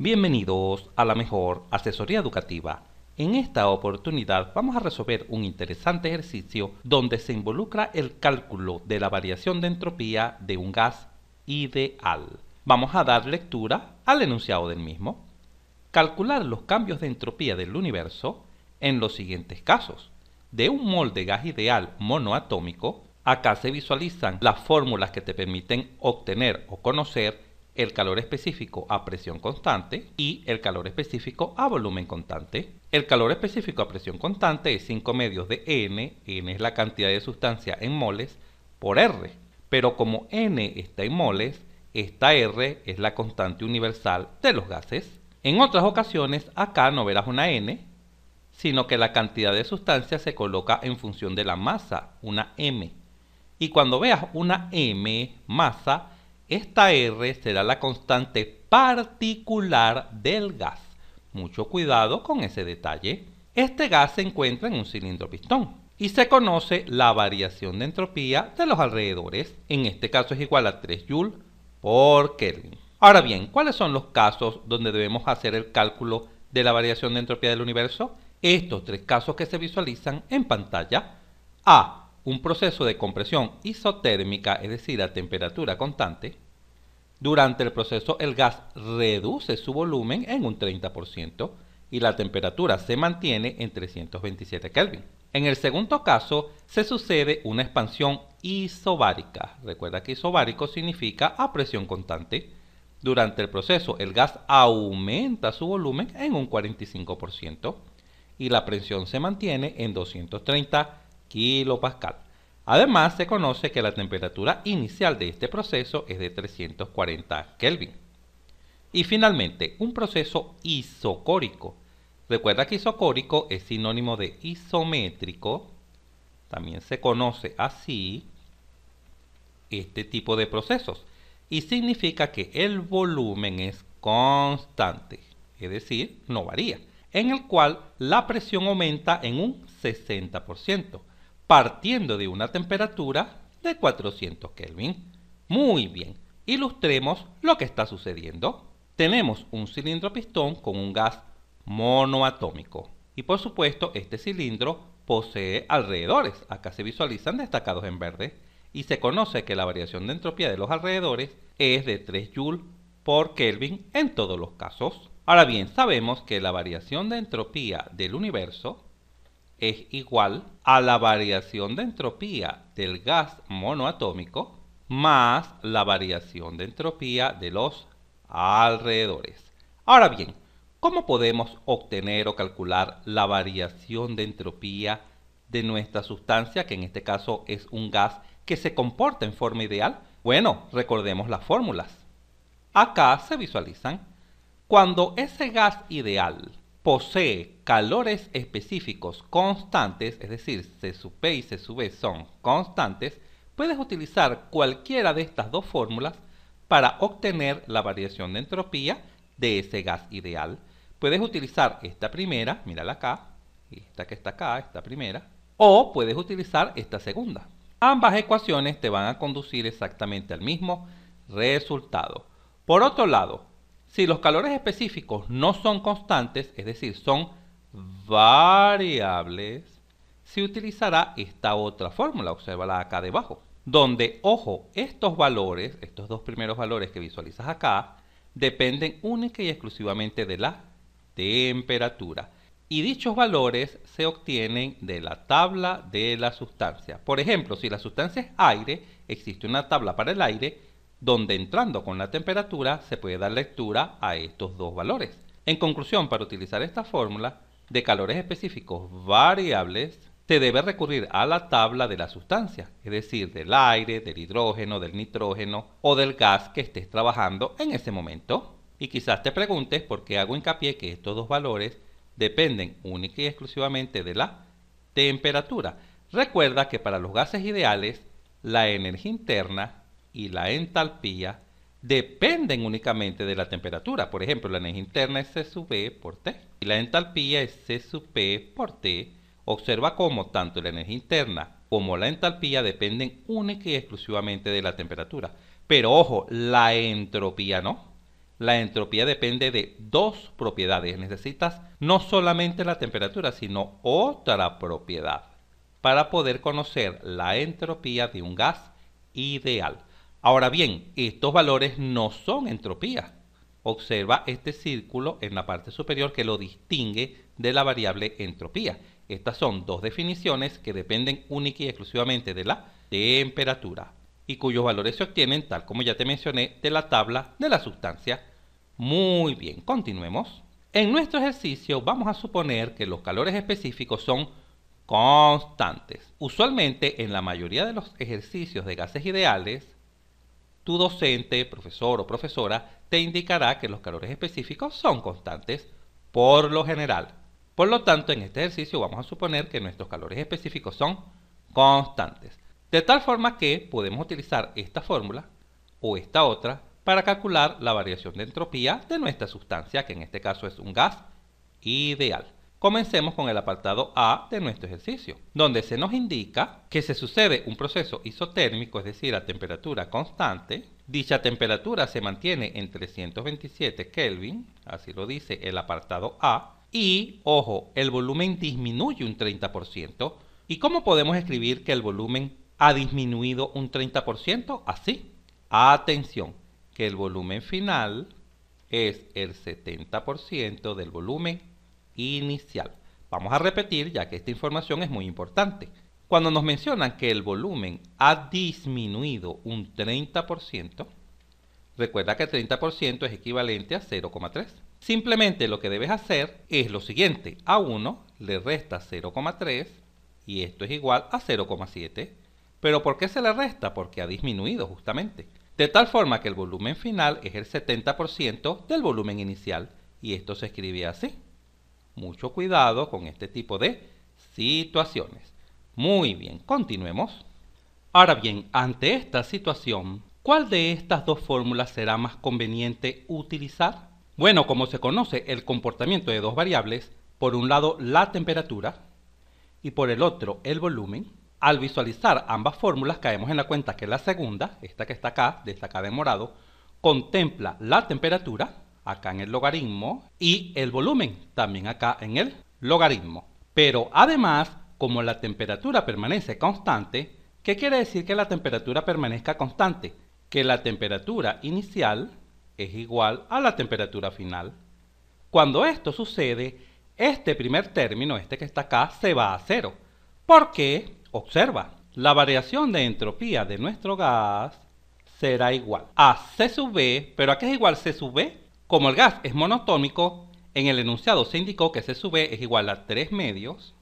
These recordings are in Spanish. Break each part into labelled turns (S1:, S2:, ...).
S1: Bienvenidos a la mejor asesoría educativa. En esta oportunidad vamos a resolver un interesante ejercicio donde se involucra el cálculo de la variación de entropía de un gas ideal. Vamos a dar lectura al enunciado del mismo. Calcular los cambios de entropía del universo en los siguientes casos. De un mol de gas ideal monoatómico, acá se visualizan las fórmulas que te permiten obtener o conocer el calor específico a presión constante y el calor específico a volumen constante. El calor específico a presión constante es 5 medios de N, N es la cantidad de sustancia en moles, por R. Pero como N está en moles, esta R es la constante universal de los gases. En otras ocasiones acá no verás una N, sino que la cantidad de sustancia se coloca en función de la masa, una M. Y cuando veas una M, masa, esta R será la constante particular del gas. Mucho cuidado con ese detalle. Este gas se encuentra en un cilindro pistón y se conoce la variación de entropía de los alrededores. En este caso es igual a 3 joules por Kelvin. Ahora bien, ¿cuáles son los casos donde debemos hacer el cálculo de la variación de entropía del universo? Estos tres casos que se visualizan en pantalla. A un proceso de compresión isotérmica, es decir, a temperatura constante, durante el proceso el gas reduce su volumen en un 30% y la temperatura se mantiene en 327 Kelvin. En el segundo caso se sucede una expansión isobárica. Recuerda que isobárico significa a presión constante. Durante el proceso el gas aumenta su volumen en un 45% y la presión se mantiene en 230 kilopascal. Además, se conoce que la temperatura inicial de este proceso es de 340 Kelvin. Y finalmente, un proceso isocórico. Recuerda que isocórico es sinónimo de isométrico. También se conoce así este tipo de procesos. Y significa que el volumen es constante, es decir, no varía, en el cual la presión aumenta en un 60% partiendo de una temperatura de 400 Kelvin. Muy bien, ilustremos lo que está sucediendo. Tenemos un cilindro pistón con un gas monoatómico y por supuesto este cilindro posee alrededores, acá se visualizan destacados en verde y se conoce que la variación de entropía de los alrededores es de 3 joules por Kelvin en todos los casos. Ahora bien, sabemos que la variación de entropía del universo es igual a la variación de entropía del gas monoatómico más la variación de entropía de los alrededores. Ahora bien, ¿cómo podemos obtener o calcular la variación de entropía de nuestra sustancia, que en este caso es un gas que se comporta en forma ideal? Bueno, recordemos las fórmulas. Acá se visualizan cuando ese gas ideal posee calores específicos constantes, es decir, C y C sub son constantes, puedes utilizar cualquiera de estas dos fórmulas para obtener la variación de entropía de ese gas ideal. Puedes utilizar esta primera, mírala acá, esta que está acá, esta primera, o puedes utilizar esta segunda. Ambas ecuaciones te van a conducir exactamente al mismo resultado. Por otro lado, si los calores específicos no son constantes, es decir, son variables, se utilizará esta otra fórmula, la acá debajo, donde, ojo, estos valores, estos dos primeros valores que visualizas acá, dependen única y exclusivamente de la temperatura. Y dichos valores se obtienen de la tabla de la sustancia. Por ejemplo, si la sustancia es aire, existe una tabla para el aire donde entrando con la temperatura se puede dar lectura a estos dos valores. En conclusión, para utilizar esta fórmula de calores específicos variables, se debe recurrir a la tabla de la sustancia, es decir, del aire, del hidrógeno, del nitrógeno o del gas que estés trabajando en ese momento. Y quizás te preguntes por qué hago hincapié que estos dos valores dependen única y exclusivamente de la temperatura. Recuerda que para los gases ideales, la energía interna y la entalpía dependen únicamente de la temperatura. Por ejemplo, la energía interna es C sub E por T y la entalpía es C sub P por T. Observa cómo tanto la energía interna como la entalpía dependen única y exclusivamente de la temperatura. Pero ojo, la entropía no. La entropía depende de dos propiedades. Necesitas no solamente la temperatura, sino otra propiedad para poder conocer la entropía de un gas ideal. Ahora bien, estos valores no son entropía. Observa este círculo en la parte superior que lo distingue de la variable entropía. Estas son dos definiciones que dependen única y exclusivamente de la temperatura y cuyos valores se obtienen, tal como ya te mencioné, de la tabla de la sustancia. Muy bien, continuemos. En nuestro ejercicio vamos a suponer que los calores específicos son constantes. Usualmente en la mayoría de los ejercicios de gases ideales, tu docente, profesor o profesora, te indicará que los calores específicos son constantes por lo general. Por lo tanto, en este ejercicio vamos a suponer que nuestros calores específicos son constantes. De tal forma que podemos utilizar esta fórmula o esta otra para calcular la variación de entropía de nuestra sustancia, que en este caso es un gas ideal. Comencemos con el apartado A de nuestro ejercicio, donde se nos indica que se sucede un proceso isotérmico, es decir, a temperatura constante. Dicha temperatura se mantiene en 327 Kelvin, así lo dice el apartado A. Y, ojo, el volumen disminuye un 30%. ¿Y cómo podemos escribir que el volumen ha disminuido un 30%? Así. Atención, que el volumen final es el 70% del volumen inicial. Vamos a repetir ya que esta información es muy importante. Cuando nos mencionan que el volumen ha disminuido un 30%, recuerda que el 30% es equivalente a 0,3. Simplemente lo que debes hacer es lo siguiente. A 1 le resta 0,3 y esto es igual a 0,7. ¿Pero por qué se le resta? Porque ha disminuido justamente. De tal forma que el volumen final es el 70% del volumen inicial y esto se escribe así mucho cuidado con este tipo de situaciones. Muy bien, continuemos. Ahora bien, ante esta situación, ¿cuál de estas dos fórmulas será más conveniente utilizar? Bueno, como se conoce el comportamiento de dos variables, por un lado la temperatura y por el otro el volumen, al visualizar ambas fórmulas caemos en la cuenta que la segunda, esta que está acá, de esta morado, contempla la temperatura acá en el logaritmo, y el volumen también acá en el logaritmo. Pero además, como la temperatura permanece constante, ¿qué quiere decir que la temperatura permanezca constante? Que la temperatura inicial es igual a la temperatura final. Cuando esto sucede, este primer término, este que está acá, se va a cero. Porque, observa, la variación de entropía de nuestro gas será igual a C sub B, pero ¿a qué es igual C sub B? Como el gas es monotómico, en el enunciado se indicó que C sub e es igual a 3 medios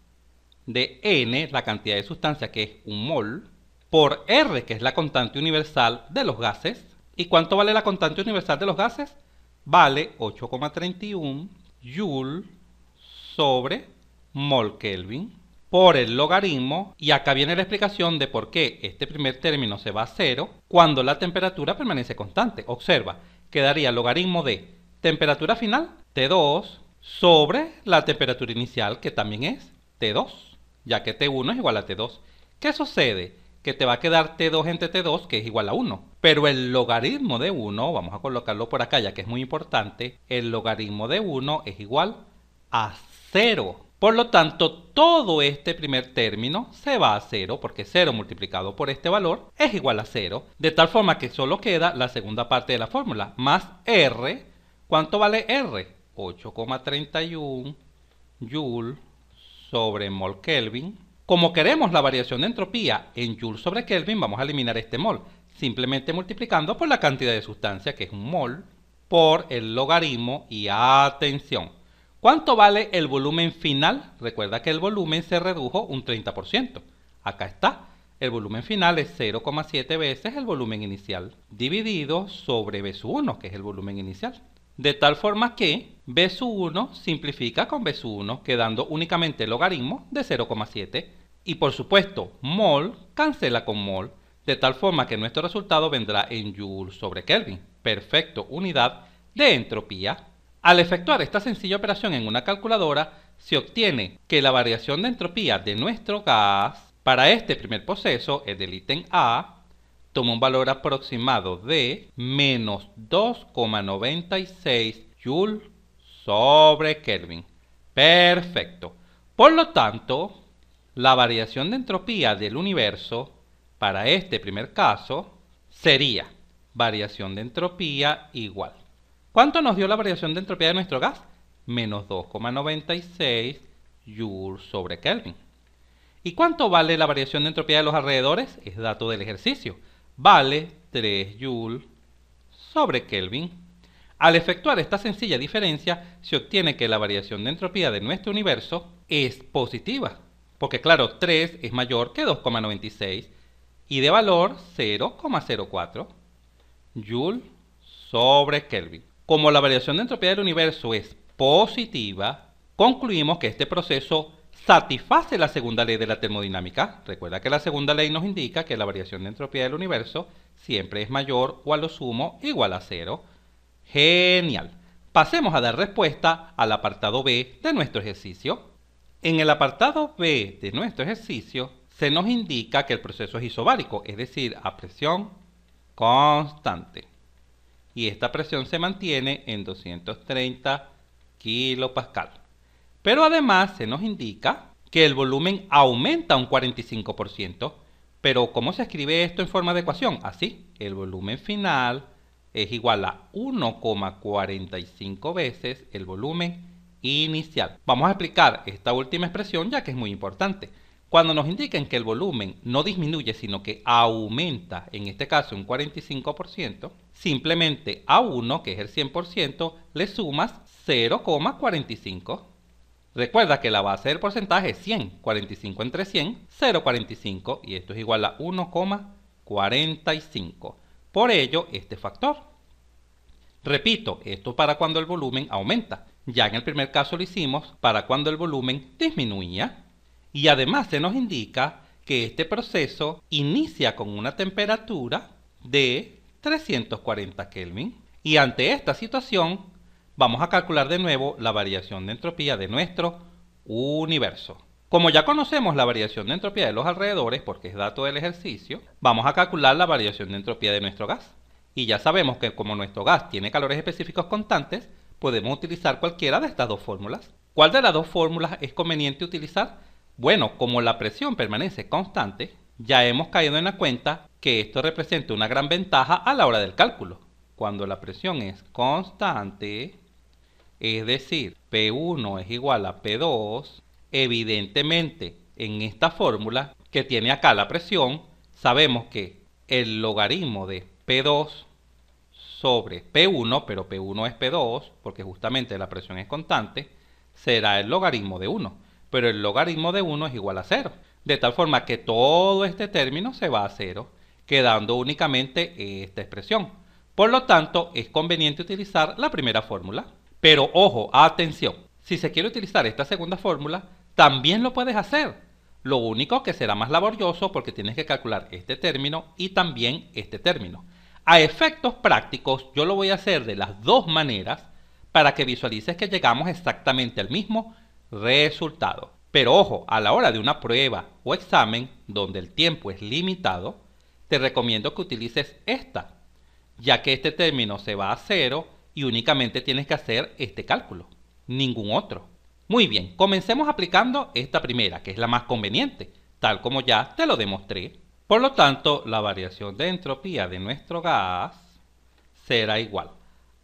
S1: de N, la cantidad de sustancia que es un mol, por R, que es la constante universal de los gases. ¿Y cuánto vale la constante universal de los gases? Vale 8,31 joule sobre mol Kelvin por el logaritmo. Y acá viene la explicación de por qué este primer término se va a cero cuando la temperatura permanece constante. Observa, quedaría logaritmo de temperatura final T2 sobre la temperatura inicial que también es T2, ya que T1 es igual a T2. ¿Qué sucede? Que te va a quedar T2 entre T2 que es igual a 1. Pero el logaritmo de 1, vamos a colocarlo por acá ya que es muy importante, el logaritmo de 1 es igual a 0. Por lo tanto, todo este primer término se va a 0 porque 0 multiplicado por este valor es igual a 0, de tal forma que solo queda la segunda parte de la fórmula, más r ¿Cuánto vale R? 8,31 Joule sobre mol Kelvin. Como queremos la variación de entropía en Joule sobre Kelvin, vamos a eliminar este mol, simplemente multiplicando por la cantidad de sustancia, que es un mol, por el logaritmo y atención. ¿Cuánto vale el volumen final? Recuerda que el volumen se redujo un 30%. Acá está. El volumen final es 0,7 veces el volumen inicial, dividido sobre B1, que es el volumen inicial de tal forma que b 1 simplifica con b 1, quedando únicamente el logaritmo de 0,7. Y por supuesto, mol cancela con mol, de tal forma que nuestro resultado vendrá en joule sobre Kelvin, perfecto unidad de entropía. Al efectuar esta sencilla operación en una calculadora, se obtiene que la variación de entropía de nuestro gas para este primer proceso es del ítem A toma un valor aproximado de menos 2,96 joules sobre Kelvin. Perfecto. Por lo tanto, la variación de entropía del universo para este primer caso sería variación de entropía igual. ¿Cuánto nos dio la variación de entropía de nuestro gas? Menos 2,96 joules sobre Kelvin. ¿Y cuánto vale la variación de entropía de los alrededores? Es dato del ejercicio vale 3 joule sobre Kelvin. Al efectuar esta sencilla diferencia, se obtiene que la variación de entropía de nuestro universo es positiva, porque claro, 3 es mayor que 2,96 y de valor 0,04 joule sobre Kelvin. Como la variación de entropía del universo es positiva, concluimos que este proceso satisface la segunda ley de la termodinámica. Recuerda que la segunda ley nos indica que la variación de entropía del universo siempre es mayor o a lo sumo igual a cero. Genial. Pasemos a dar respuesta al apartado B de nuestro ejercicio. En el apartado B de nuestro ejercicio se nos indica que el proceso es isobárico, es decir, a presión constante. Y esta presión se mantiene en 230 kilopascal. Pero además se nos indica que el volumen aumenta un 45%. Pero ¿cómo se escribe esto en forma de ecuación? Así, el volumen final es igual a 1,45 veces el volumen inicial. Vamos a explicar esta última expresión ya que es muy importante. Cuando nos indiquen que el volumen no disminuye sino que aumenta, en este caso un 45%, simplemente a 1, que es el 100%, le sumas 0,45 Recuerda que la base del porcentaje es 100, 45 entre 100, 0,45 y esto es igual a 1,45. Por ello, este factor. Repito, esto para cuando el volumen aumenta. Ya en el primer caso lo hicimos para cuando el volumen disminuía. Y además se nos indica que este proceso inicia con una temperatura de 340 Kelvin. Y ante esta situación, vamos a calcular de nuevo la variación de entropía de nuestro universo. Como ya conocemos la variación de entropía de los alrededores, porque es dato del ejercicio, vamos a calcular la variación de entropía de nuestro gas. Y ya sabemos que como nuestro gas tiene calores específicos constantes, podemos utilizar cualquiera de estas dos fórmulas. ¿Cuál de las dos fórmulas es conveniente utilizar? Bueno, como la presión permanece constante, ya hemos caído en la cuenta que esto representa una gran ventaja a la hora del cálculo. Cuando la presión es constante, es decir, P1 es igual a P2, evidentemente en esta fórmula que tiene acá la presión, sabemos que el logaritmo de P2 sobre P1, pero P1 es P2, porque justamente la presión es constante, será el logaritmo de 1. Pero el logaritmo de 1 es igual a 0. De tal forma que todo este término se va a 0, quedando únicamente esta expresión. Por lo tanto, es conveniente utilizar la primera fórmula. Pero ojo, atención, si se quiere utilizar esta segunda fórmula, también lo puedes hacer. Lo único que será más laborioso porque tienes que calcular este término y también este término. A efectos prácticos, yo lo voy a hacer de las dos maneras para que visualices que llegamos exactamente al mismo resultado. Pero ojo, a la hora de una prueba o examen donde el tiempo es limitado, te recomiendo que utilices esta, ya que este término se va a cero y únicamente tienes que hacer este cálculo, ningún otro. Muy bien, comencemos aplicando esta primera, que es la más conveniente, tal como ya te lo demostré. Por lo tanto, la variación de entropía de nuestro gas será igual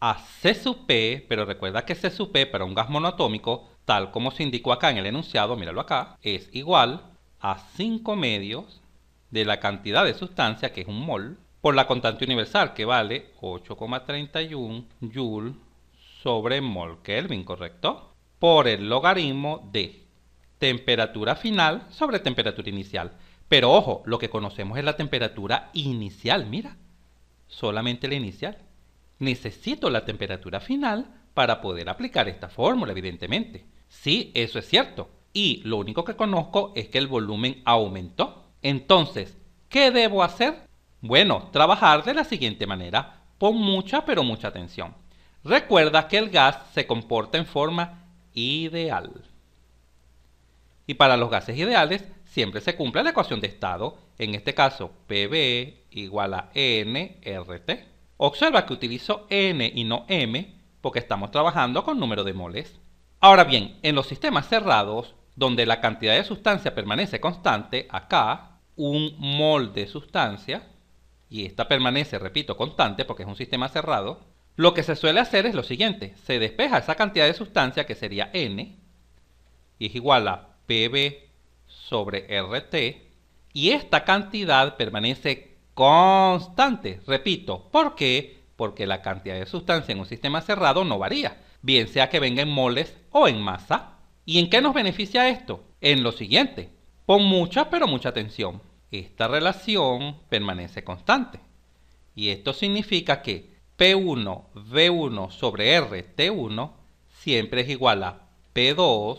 S1: a C sub P, pero recuerda que C sub P para un gas monoatómico, tal como se indicó acá en el enunciado, míralo acá, es igual a 5 medios de la cantidad de sustancia, que es un mol, por la constante universal, que vale 8,31 Joule sobre mol Kelvin, ¿correcto? Por el logaritmo de temperatura final sobre temperatura inicial. Pero ojo, lo que conocemos es la temperatura inicial, mira, solamente la inicial. Necesito la temperatura final para poder aplicar esta fórmula, evidentemente. Sí, eso es cierto. Y lo único que conozco es que el volumen aumentó. Entonces, ¿qué debo hacer? Bueno, trabajar de la siguiente manera. Pon mucha pero mucha atención. Recuerda que el gas se comporta en forma ideal. Y para los gases ideales siempre se cumple la ecuación de estado, en este caso PB igual a NRT. Observa que utilizo N y no M porque estamos trabajando con número de moles. Ahora bien, en los sistemas cerrados, donde la cantidad de sustancia permanece constante, acá un mol de sustancia y esta permanece, repito, constante porque es un sistema cerrado, lo que se suele hacer es lo siguiente, se despeja esa cantidad de sustancia que sería N, y es igual a PB sobre RT, y esta cantidad permanece constante, repito, ¿por qué? Porque la cantidad de sustancia en un sistema cerrado no varía, bien sea que venga en moles o en masa. ¿Y en qué nos beneficia esto? En lo siguiente, pon mucha pero mucha atención esta relación permanece constante. Y esto significa que P1, V1 sobre R, 1 siempre es igual a P2,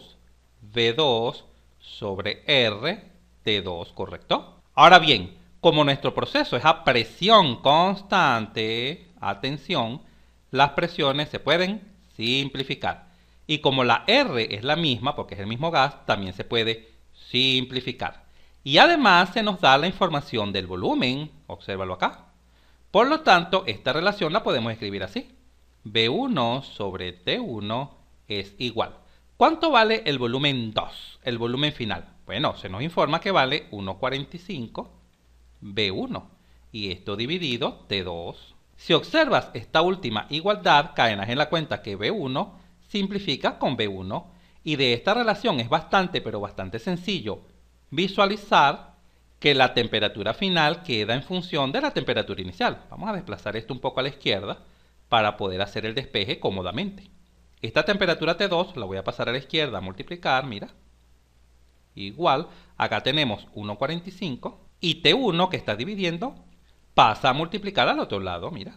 S1: V2 sobre R, 2 ¿correcto? Ahora bien, como nuestro proceso es a presión constante, atención, las presiones se pueden simplificar. Y como la R es la misma, porque es el mismo gas, también se puede simplificar. Y además se nos da la información del volumen, obsérvalo acá. Por lo tanto, esta relación la podemos escribir así. B1 sobre T1 es igual. ¿Cuánto vale el volumen 2, el volumen final? Bueno, se nos informa que vale 1,45 B1 y esto dividido T2. Si observas esta última igualdad, caen en la cuenta que B1 simplifica con B1 y de esta relación es bastante pero bastante sencillo visualizar que la temperatura final queda en función de la temperatura inicial. Vamos a desplazar esto un poco a la izquierda para poder hacer el despeje cómodamente. Esta temperatura T2 la voy a pasar a la izquierda a multiplicar, mira. Igual, acá tenemos 1,45 y T1 que está dividiendo pasa a multiplicar al otro lado, mira.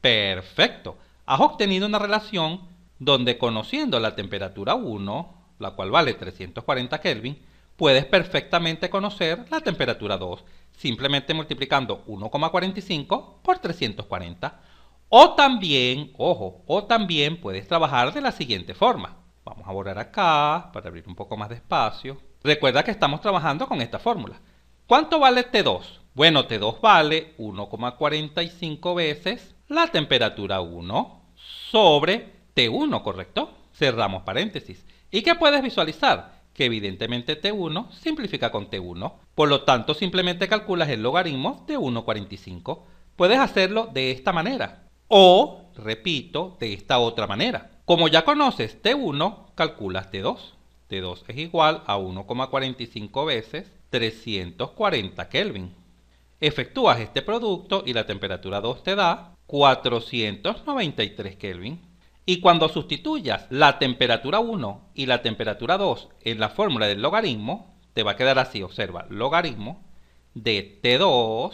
S1: Perfecto. Has obtenido una relación donde conociendo la temperatura 1, la cual vale 340 Kelvin, puedes perfectamente conocer la temperatura 2, simplemente multiplicando 1,45 por 340. O también, ojo, o también puedes trabajar de la siguiente forma. Vamos a borrar acá para abrir un poco más de espacio. Recuerda que estamos trabajando con esta fórmula. ¿Cuánto vale T2? Bueno, T2 vale 1,45 veces la temperatura 1 sobre T1, ¿correcto? Cerramos paréntesis. ¿Y qué puedes visualizar? que evidentemente T1 simplifica con T1. Por lo tanto, simplemente calculas el logaritmo de 1,45. Puedes hacerlo de esta manera o, repito, de esta otra manera. Como ya conoces T1, calculas T2. T2 es igual a 1,45 veces 340 Kelvin. Efectúas este producto y la temperatura 2 te da 493 Kelvin. Y cuando sustituyas la temperatura 1 y la temperatura 2 en la fórmula del logaritmo, te va a quedar así, observa, logaritmo de T2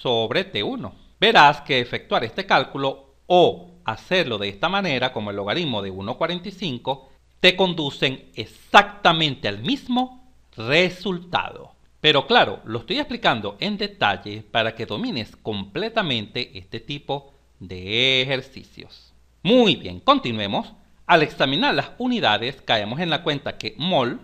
S1: sobre T1. Verás que efectuar este cálculo o hacerlo de esta manera, como el logaritmo de 1,45, te conducen exactamente al mismo resultado. Pero claro, lo estoy explicando en detalle para que domines completamente este tipo de ejercicios. Muy bien, continuemos. Al examinar las unidades, caemos en la cuenta que mol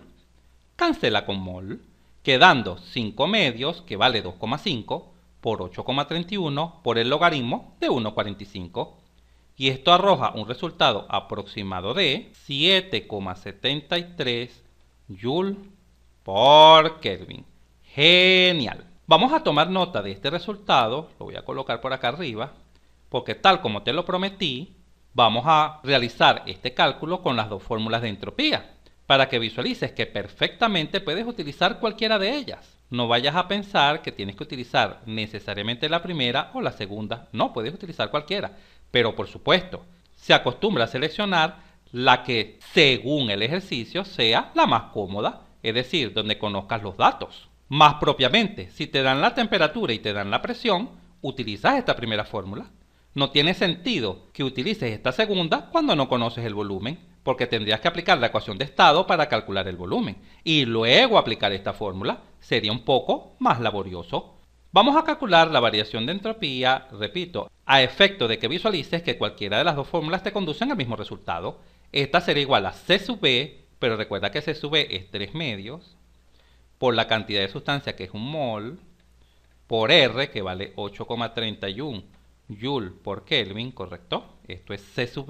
S1: cancela con mol, quedando 5 medios, que vale 2,5, por 8,31 por el logaritmo de 1,45. Y esto arroja un resultado aproximado de 7,73 Joule por Kelvin. Genial. Vamos a tomar nota de este resultado, lo voy a colocar por acá arriba, porque tal como te lo prometí, Vamos a realizar este cálculo con las dos fórmulas de entropía para que visualices que perfectamente puedes utilizar cualquiera de ellas. No vayas a pensar que tienes que utilizar necesariamente la primera o la segunda. No, puedes utilizar cualquiera. Pero por supuesto, se acostumbra a seleccionar la que según el ejercicio sea la más cómoda, es decir, donde conozcas los datos. Más propiamente, si te dan la temperatura y te dan la presión, utilizas esta primera fórmula. No tiene sentido que utilices esta segunda cuando no conoces el volumen, porque tendrías que aplicar la ecuación de estado para calcular el volumen y luego aplicar esta fórmula sería un poco más laborioso. Vamos a calcular la variación de entropía, repito, a efecto de que visualices que cualquiera de las dos fórmulas te conducen al mismo resultado. Esta sería igual a C sub B, e, pero recuerda que C sub B e es 3 medios, por la cantidad de sustancia que es un mol, por R, que vale 8,31 joule por Kelvin, ¿correcto? Esto es C sub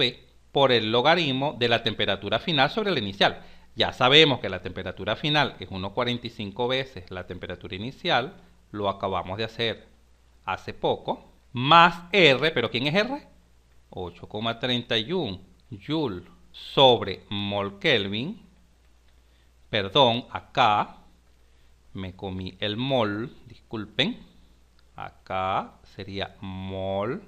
S1: por el logaritmo de la temperatura final sobre la inicial. Ya sabemos que la temperatura final es 1,45 veces la temperatura inicial, lo acabamos de hacer hace poco, más R, ¿pero quién es R? 8,31 joule sobre mol Kelvin. Perdón, acá me comí el mol, disculpen acá sería mol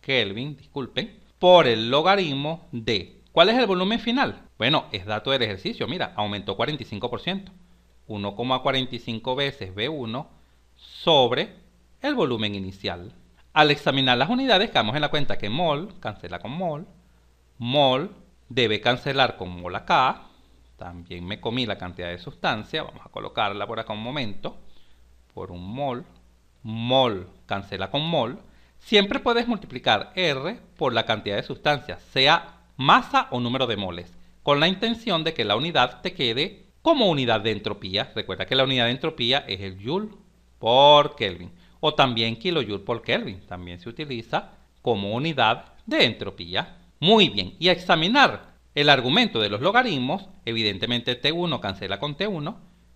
S1: Kelvin, disculpen, por el logaritmo de... ¿Cuál es el volumen final? Bueno, es dato del ejercicio, mira, aumentó 45%, 1,45 veces B1 sobre el volumen inicial. Al examinar las unidades, quedamos en la cuenta que mol cancela con mol, mol debe cancelar con mol acá, también me comí la cantidad de sustancia, vamos a colocarla por acá un momento, por un mol, mol cancela con mol, siempre puedes multiplicar R por la cantidad de sustancias, sea masa o número de moles, con la intención de que la unidad te quede como unidad de entropía. Recuerda que la unidad de entropía es el joule por Kelvin o también kilojoule por Kelvin, también se utiliza como unidad de entropía. Muy bien, y a examinar el argumento de los logaritmos, evidentemente T1 cancela con T1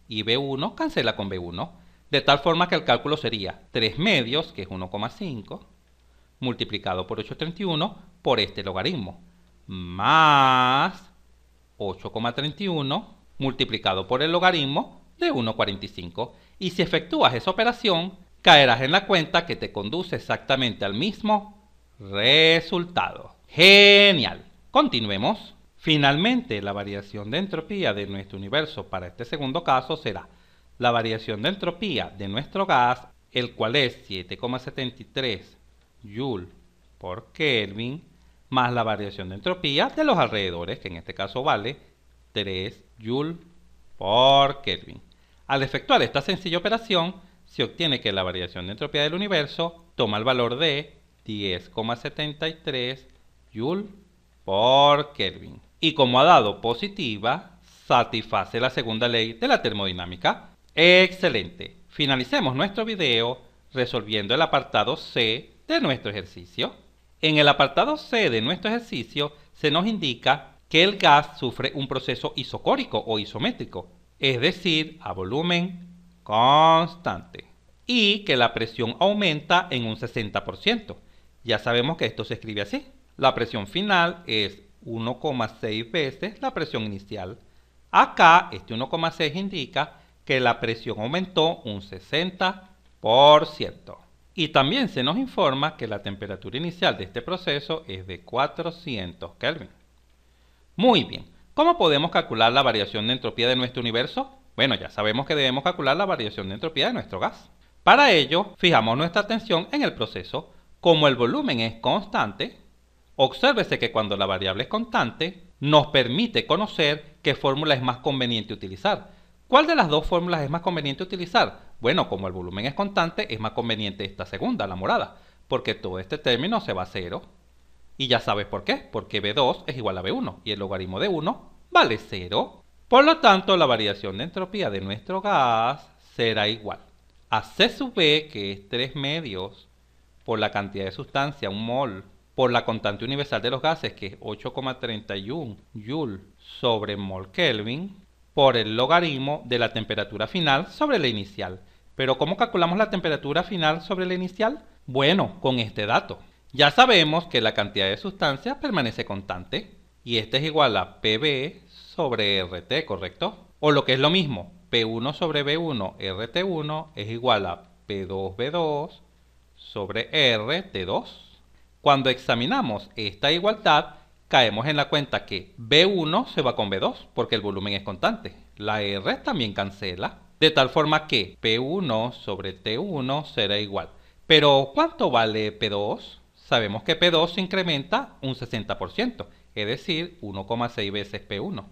S1: y B1 cancela con B1. De tal forma que el cálculo sería 3 medios, que es 1,5, multiplicado por 8,31 por este logaritmo, más 8,31 multiplicado por el logaritmo de 1,45. Y si efectúas esa operación, caerás en la cuenta que te conduce exactamente al mismo resultado. Genial. Continuemos. Finalmente, la variación de entropía de nuestro universo para este segundo caso será la variación de entropía de nuestro gas, el cual es 7,73 Joule por Kelvin, más la variación de entropía de los alrededores, que en este caso vale 3 Joule por Kelvin. Al efectuar esta sencilla operación, se obtiene que la variación de entropía del universo toma el valor de 10,73 Joule por Kelvin. Y como ha dado positiva, satisface la segunda ley de la termodinámica, Excelente. Finalicemos nuestro video resolviendo el apartado C de nuestro ejercicio. En el apartado C de nuestro ejercicio se nos indica que el gas sufre un proceso isocórico o isométrico, es decir, a volumen constante, y que la presión aumenta en un 60%. Ya sabemos que esto se escribe así. La presión final es 1,6 veces la presión inicial. Acá este 1,6 indica que la presión aumentó un 60%. Y también se nos informa que la temperatura inicial de este proceso es de 400 Kelvin. Muy bien, ¿cómo podemos calcular la variación de entropía de nuestro universo? Bueno, ya sabemos que debemos calcular la variación de entropía de nuestro gas. Para ello, fijamos nuestra atención en el proceso. Como el volumen es constante, obsérvese que cuando la variable es constante, nos permite conocer qué fórmula es más conveniente utilizar ¿Cuál de las dos fórmulas es más conveniente utilizar? Bueno, como el volumen es constante, es más conveniente esta segunda, la morada, porque todo este término se va a cero. Y ya sabes por qué, porque B2 es igual a B1 y el logaritmo de 1 vale 0. Por lo tanto, la variación de entropía de nuestro gas será igual a C sub B, que es 3 medios, por la cantidad de sustancia, un mol, por la constante universal de los gases, que es 8,31 joule sobre mol Kelvin, por el logaritmo de la temperatura final sobre la inicial. Pero ¿cómo calculamos la temperatura final sobre la inicial? Bueno, con este dato. Ya sabemos que la cantidad de sustancia permanece constante y esta es igual a PB sobre RT, ¿correcto? O lo que es lo mismo, P1 sobre B1 RT1 es igual a P2B2 sobre RT2. Cuando examinamos esta igualdad, caemos en la cuenta que B1 se va con B2 porque el volumen es constante. La R también cancela. De tal forma que P1 sobre T1 será igual. Pero ¿cuánto vale P2? Sabemos que P2 se incrementa un 60%, es decir, 1,6 veces P1,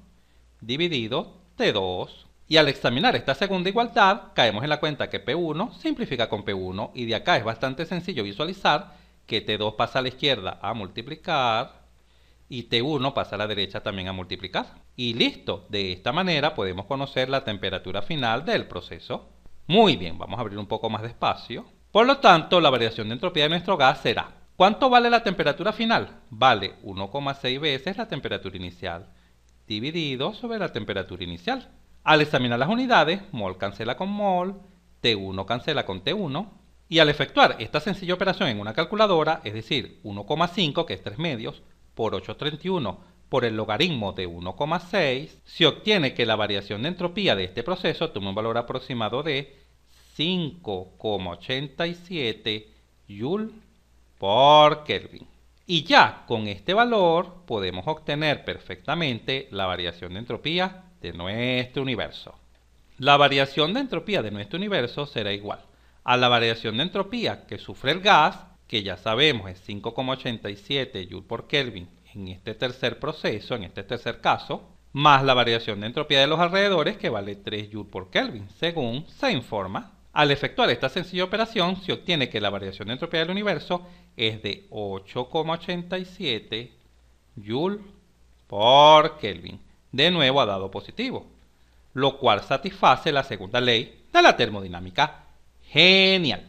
S1: dividido T2. Y al examinar esta segunda igualdad, caemos en la cuenta que P1 simplifica con P1 y de acá es bastante sencillo visualizar que T2 pasa a la izquierda a multiplicar y T1 pasa a la derecha también a multiplicar. Y listo, de esta manera podemos conocer la temperatura final del proceso. Muy bien, vamos a abrir un poco más de espacio. Por lo tanto, la variación de entropía de nuestro gas será. ¿Cuánto vale la temperatura final? Vale 1,6 veces la temperatura inicial, dividido sobre la temperatura inicial. Al examinar las unidades, mol cancela con mol, T1 cancela con T1, y al efectuar esta sencilla operación en una calculadora, es decir, 1,5, que es 3 medios, por 831 por el logaritmo de 1,6, se obtiene que la variación de entropía de este proceso toma un valor aproximado de 5,87 Joule por Kelvin. Y ya con este valor podemos obtener perfectamente la variación de entropía de nuestro universo. La variación de entropía de nuestro universo será igual a la variación de entropía que sufre el gas que ya sabemos es 5,87 joules por Kelvin en este tercer proceso, en este tercer caso, más la variación de entropía de los alrededores que vale 3 joules por Kelvin. Según se informa, al efectuar esta sencilla operación se obtiene que la variación de entropía del universo es de 8,87 joules por Kelvin, de nuevo ha dado positivo, lo cual satisface la segunda ley de la termodinámica. Genial.